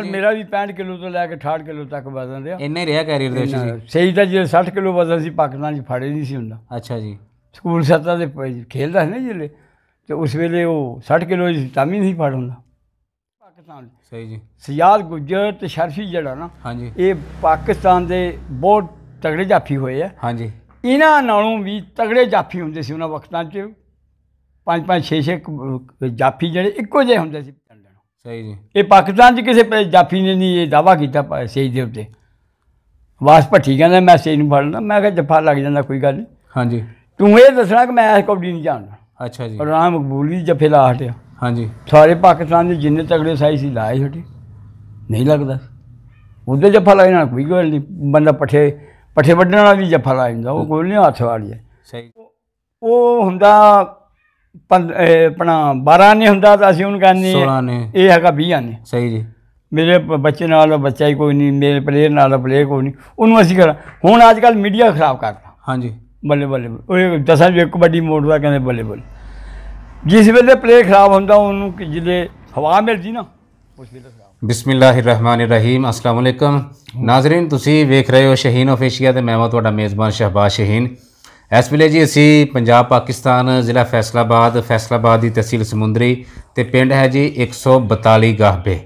ਪਰ ਮੇਰਾ ਵੀ 65 ਕਿਲੋ ਤੋਂ ਲੈ ਕੇ 68 ਕਿਲੋ ਤੱਕ ਵਜ਼ਨ ਰਿਹਾ ਇੰਨਾ ਹੀ ਰਿਹਾ ਕੈਰੀਅਰ ਦੇ ਵਿੱਚ ਸਹੀ ਤਾਂ ਜੇ 60 ਕਿਲੋ ਵਜ਼ਨ ਸੀ ਪਾਕਿਸਤਾਨ 'ਚ ਫੜੇ ਨਹੀਂ ਸੀ ਹੁੰਦਾ ਅੱਛਾ ਜੀ ਸਕੂਲ ਸੱਤਾ ਦੇ ਖੇਲਦਾ ਸੀ ਨਾ ਜਿਹੜੇ ਤੇ ਉਸ ਵੇਲੇ ਉਹ 60 ਕਿਲੋ ਸੀ ਤਾਂ ਵੀ ਨਹੀਂ ਫੜ ਹੁੰਦਾ ਪਾਕਿਸਤਾਨ 'ਚ। ਸਹੀ ਜੀ ਸਿਆਦ ਗੁੱਜਰ ਤੇ ਸ਼ਰਫੀ ਜਿਹੜਾ ਨਾ ਹਾਂਜੀ ਇਹ ਪਾਕਿਸਤਾਨ ਦੇ ਬਹੁਤ ਤਗੜੇ ਜਾਫੀ ਹੋਏ ਆ ਹਾਂਜੀ ਇਹਨਾਂ ਨਾਲੋਂ ਵੀ ਤਗੜੇ ਜਾਫੀ ਹੁੰਦੇ ਸੀ ਉਹਨਾਂ ਵਕਤਾਂ 'ਚ ਪੰਜ ਪੰਜ ਛੇ ਛੇ ਜਾਫੀ ਜਿਹੜੇ ਇੱਕੋ ਜਿਹੇ ਹੁੰਦੇ ਸੀ ਸਹੀ ਜੀ ਇਹ ਪਾਕਿਸਤਾਨ 'ਚ ਕਿਸੇ ਜਾਫੀ ਨੇ ਨਹੀਂ ਇਹ ਦਾਵਾ ਕੀਤਾ ਸਹੀ ਦੇ ਉੱਤੇ ਵਾਸ ਭੱਠੀ ਕਹਿੰਦਾ ਮੈਸੇਜ ਨੂੰ ਫੜਨਾ ਮੈਂ ਕਿਹਾ ਜਫਾ ਲੱਗ ਜਾਂਦਾ ਕੋਈ ਗੱਲ ਨਹੀਂ ਹਾਂਜੀ ਤੂੰ ਇਹ ਦੱਸਣਾ ਕਿ ਮੈਂ ਇਸ ਨਹੀਂ ਜਾਣਦਾ ਅੱਛਾ ਜੀ ਰਾਮ ਮਕਬੂਲੀ ਜਫੇ ਲਾ ਹਟਿਆ ਹਾਂਜੀ ਸਾਰੇ ਪਾਕਿਸਤਾਨ ਦੇ ਜਿੰਨੇ ਤਗੜੇ ਸਾਈ ਸੀ ਲਾਏ ਛੋਟੇ ਨਹੀਂ ਲੱਗਦਾ ਉਹਦੇ ਜਫਾ ਲਾਏ ਨਾਲ ਕੋਈ ਗੱਲ ਨਹੀਂ ਬੰਦਾ ਪੱਠੇ ਪੱਠੇ ਵੱਢਣ ਵਾਲਾ ਵੀ ਜਫਾ ਲਾ ਜਾਂਦਾ ਉਹ ਕੋਈ ਨਹੀਂ ਹੱਥ ਵਾਲੀ ਹੈ ਸਹੀ ਉਹ ਹੁੰਦਾ ਆਪਣਾ 12 ਨਹੀਂ ਹੁੰਦਾ ਤਾਂ ਅਸੀਂ ਉਹਨੂੰ ਕਹਿੰਦੇ 16 ਨੇ ਇਹ ਹੈਗਾ 20 ਨੇ ਸਹੀ ਜੀ ਮੇਰੇ ਬੱਚੇ ਨਾਲ ਬੱਚਾ ਹੀ ਕੋਈ ਨਹੀਂ ਮੇਰੇ ਪਲੇਅਰ ਨਾਲ ਪਲੇਅਰ ਕੋਈ ਨਹੀਂ ਉਹਨੂੰ ਅਸੀਂ ਕਰ ਹੁਣ ਅੱਜ ਕੱਲ ਮੀਡੀਆ ਖਰਾਬ ਕਰਦਾ ਹਾਂਜੀ ਬੱਲੇ ਬੱਲੇ ਉਹ ਦਸਾਂ ਜੇ ਕਬੱਡੀ ਮੋੜਦਾ ਕਹਿੰਦੇ ਬੱਲੇ ਬੱਲੇ ਜਿਸ ਵੇਲੇ ਪਲੇਅਰ ਖਰਾਬ ਹੁੰਦਾ ਉਹਨੂੰ ਜਿਹਦੇ ਹਵਾ ਮਿਲਦੀ ਨਾ ਉਸ ਵੇਲੇ ਬਿਸਮਿਲ੍ਲਾਹਿਰਰਹਿਮਾਨਿਰਰਹੀਮ ਅਸਲਾਮੁਅਲੈਕਮ ਅਲੈਕਮ ਨਾਜ਼ਰੀਨ ਤੁਸੀਂ ਵੇਖ ਰਹੇ ਹੋ ਸ਼ਹੀਨ ਆਫੀਸ਼ੀਆ ਤੇ ਮੈਂ ਹਾਂ ਤੁਹਾਡਾ ਮੇਜ਼ਬਾਨ ਸ਼ਹਬਾਜ਼ ਸ਼ਹੀਨ ਇਸ ਵੇਲੇ ਜੀ ਅਸੀਂ ਪੰਜਾਬ ਪਾਕਿਸਤਾਨ ਜ਼ਿਲ੍ਹਾ ਫੈਸਲਾਬਾਦ ਫੈਸਲਾਬਾਦ ਦੀ ਤਹਿਸੀਲ ਸਮੁੰਦਰੀ ਤੇ ਪਿੰਡ ਹੈ ਜੀ 142 ਗਾਹਬੇ